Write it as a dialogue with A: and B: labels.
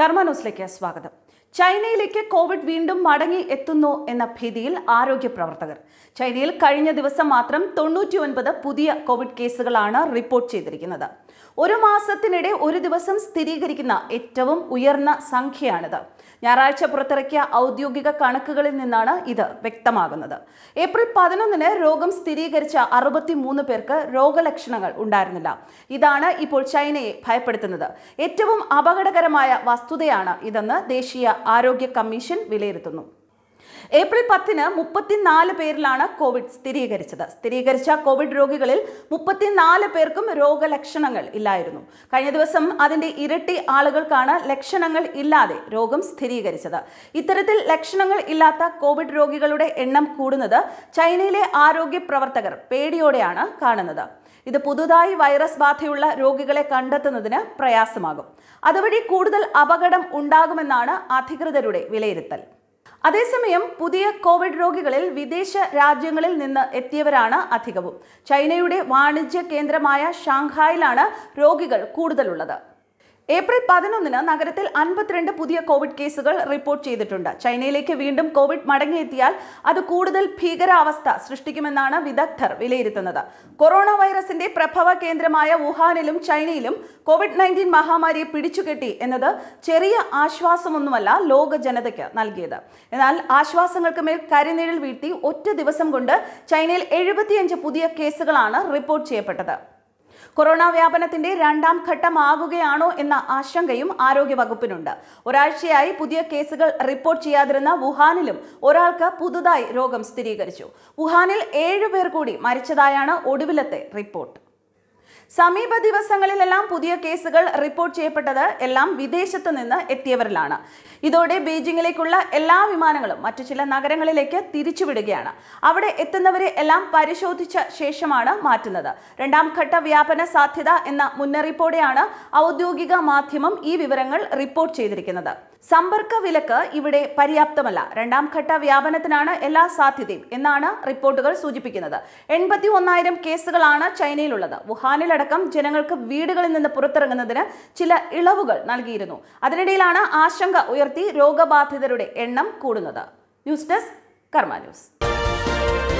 A: കർമാനോസിലേക്ക് സ്വാഗതം ചൈനയിലേക്ക് കോവിഡ് വീണ്ടും മടങ്ങി എത്തുന്നു എന്ന ഭീതിയിൽ ആരോഗ്യ പ്രവർത്തകർ ചൈനയിൽ കഴിഞ്ഞ ദിവസം മാത്രം തൊണ്ണൂറ്റി ഒൻപത് പുതിയ കോവിഡ് കേസുകളാണ് റിപ്പോർട്ട് ചെയ്തിരിക്കുന്നത് ഒരു മാസത്തിനിടെ ഒരു ദിവസം സ്ഥിരീകരിക്കുന്ന ഏറ്റവും ഉയർന്ന സംഖ്യയാണിത് ഞായറാഴ്ച പുറത്തിറക്കിയ ഔദ്യോഗിക കണക്കുകളിൽ നിന്നാണ് ഇത് വ്യക്തമാകുന്നത് ഏപ്രിൽ പതിനൊന്നിന് രോഗം സ്ഥിരീകരിച്ച അറുപത്തി മൂന്ന് പേർക്ക് രോഗലക്ഷണങ്ങൾ ഉണ്ടായിരുന്നില്ല ഇതാണ് ഇപ്പോൾ ചൈനയെ ഭയപ്പെടുത്തുന്നത് ഏറ്റവും അപകടകരമായ വസ്തുതയാണ് ഇതെന്ന് ദേശീയ ആരോഗ്യ കമ്മീഷൻ വിലയിരുത്തുന്നു ഏപ്രിൽ പത്തിന് മുപ്പത്തിനാല് പേരിലാണ് കോവിഡ് സ്ഥിരീകരിച്ചത് സ്ഥിരീകരിച്ച കോവിഡ് രോഗികളിൽ മുപ്പത്തിനാല് പേർക്കും രോഗലക്ഷണങ്ങൾ ഇല്ലായിരുന്നു കഴിഞ്ഞ ദിവസം അതിന്റെ ഇരട്ടി ആളുകൾക്കാണ് ലക്ഷണങ്ങൾ ഇല്ലാതെ രോഗം സ്ഥിരീകരിച്ചത് ഇത്തരത്തിൽ ലക്ഷണങ്ങൾ ഇല്ലാത്ത കോവിഡ് രോഗികളുടെ എണ്ണം കൂടുന്നത് ചൈനയിലെ ആരോഗ്യ പ്രവർത്തകർ പേടിയോടെയാണ് കാണുന്നത് ഇത് പുതുതായി വൈറസ് ബാധയുള്ള രോഗികളെ കണ്ടെത്തുന്നതിന് പ്രയാസമാകും അതുവഴി കൂടുതൽ അപകടം ഉണ്ടാകുമെന്നാണ് അധികൃതരുടെ വിലയിരുത്തൽ അതേസമയം പുതിയ കോവിഡ് രോഗികളിൽ വിദേശ രാജ്യങ്ങളിൽ നിന്ന് എത്തിയവരാണ് അധികവും ചൈനയുടെ വാണിജ്യ കേന്ദ്രമായ ഷാങ്ഹായിലാണ് രോഗികൾ കൂടുതലുള്ളത് ഏപ്രിൽ പതിനൊന്നിന് നഗരത്തിൽ അൻപത്തിരണ്ട് പുതിയ കോവിഡ് കേസുകൾ റിപ്പോർട്ട് ചെയ്തിട്ടുണ്ട് ചൈനയിലേക്ക് വീണ്ടും കോവിഡ് മടങ്ങിയെത്തിയാൽ അത് കൂടുതൽ ഭീകരാവസ്ഥ സൃഷ്ടിക്കുമെന്നാണ് വിദഗ്ധർ വിലയിരുത്തുന്നത് കൊറോണ വൈറസിന്റെ പ്രഭവ കേന്ദ്രമായ വുഹാനിലും ചൈനയിലും കോവിഡ് നയൻറ്റീൻ മഹാമാരിയെ പിടിച്ചുകെട്ടി എന്നത് ചെറിയ ആശ്വാസമൊന്നുമല്ല ലോക ജനതയ്ക്ക് നൽകിയത് എന്നാൽ ആശ്വാസങ്ങൾക്ക് മേൽ കരിനിഴൽ വീഴ്ത്തി ഒറ്റ ദിവസം കൊണ്ട് ചൈനയിൽ എഴുപത്തിയഞ്ച് പുതിയ കേസുകളാണ് റിപ്പോർട്ട് ചെയ്യപ്പെട്ടത് കൊറോണ വ്യാപനത്തിന്റെ രണ്ടാം ഘട്ടമാകുകയാണോ എന്ന ആശങ്കയും ആരോഗ്യവകുപ്പിനുണ്ട് ഒരാഴ്ചയായി പുതിയ കേസുകൾ റിപ്പോർട്ട് ചെയ്യാതിരുന്ന വുഹാനിലും ഒരാൾക്ക് പുതുതായി രോഗം സ്ഥിരീകരിച്ചു വുഹാനിൽ ഏഴുപേർ പേർ കൂടി മരിച്ചതായാണ് ഒടുവിലത്തെ റിപ്പോർട്ട് സമീപ ദിവസങ്ങളിലെല്ലാം പുതിയ കേസുകൾ റിപ്പോർട്ട് ചെയ്യപ്പെട്ടത് എല്ലാം വിദേശത്ത് നിന്ന് എത്തിയവരിലാണ് ഇതോടെ ബീജിംഗിലേക്കുള്ള എല്ലാ വിമാനങ്ങളും മറ്റു ചില നഗരങ്ങളിലേക്ക് തിരിച്ചുവിടുകയാണ് അവിടെ എത്തുന്നവരെ എല്ലാം പരിശോധിച്ച ശേഷമാണ് മാറ്റുന്നത് രണ്ടാം ഘട്ട വ്യാപന സാധ്യത എന്ന മുന്നറിയിപ്പോടെയാണ് ഔദ്യോഗിക മാധ്യമം ഈ വിവരങ്ങൾ റിപ്പോർട്ട് ചെയ്തിരിക്കുന്നത് സമ്പർക്ക വിലക്ക് ഇവിടെ പര്യാപ്തമല്ല രണ്ടാം ഘട്ട വ്യാപനത്തിനാണ് എല്ലാ സാധ്യതയും എന്നാണ് റിപ്പോർട്ടുകൾ സൂചിപ്പിക്കുന്നത് എൺപത്തി ഒന്നായിരം കേസുകളാണ് ചൈനയിലുള്ളത് വുഹാൻ അടക്കം ജനങ്ങൾക്ക് വീടുകളിൽ നിന്ന് പുറത്തിറങ്ങുന്നതിന് ചില ഇളവുകൾ നൽകിയിരുന്നു അതിനിടയിലാണ് ആശങ്ക ഉയർത്തി രോഗബാധിതരുടെ എണ്ണം കൂടുന്നത് ന്യൂസ് ഡെസ്ക് കർമ്മ ന്യൂസ്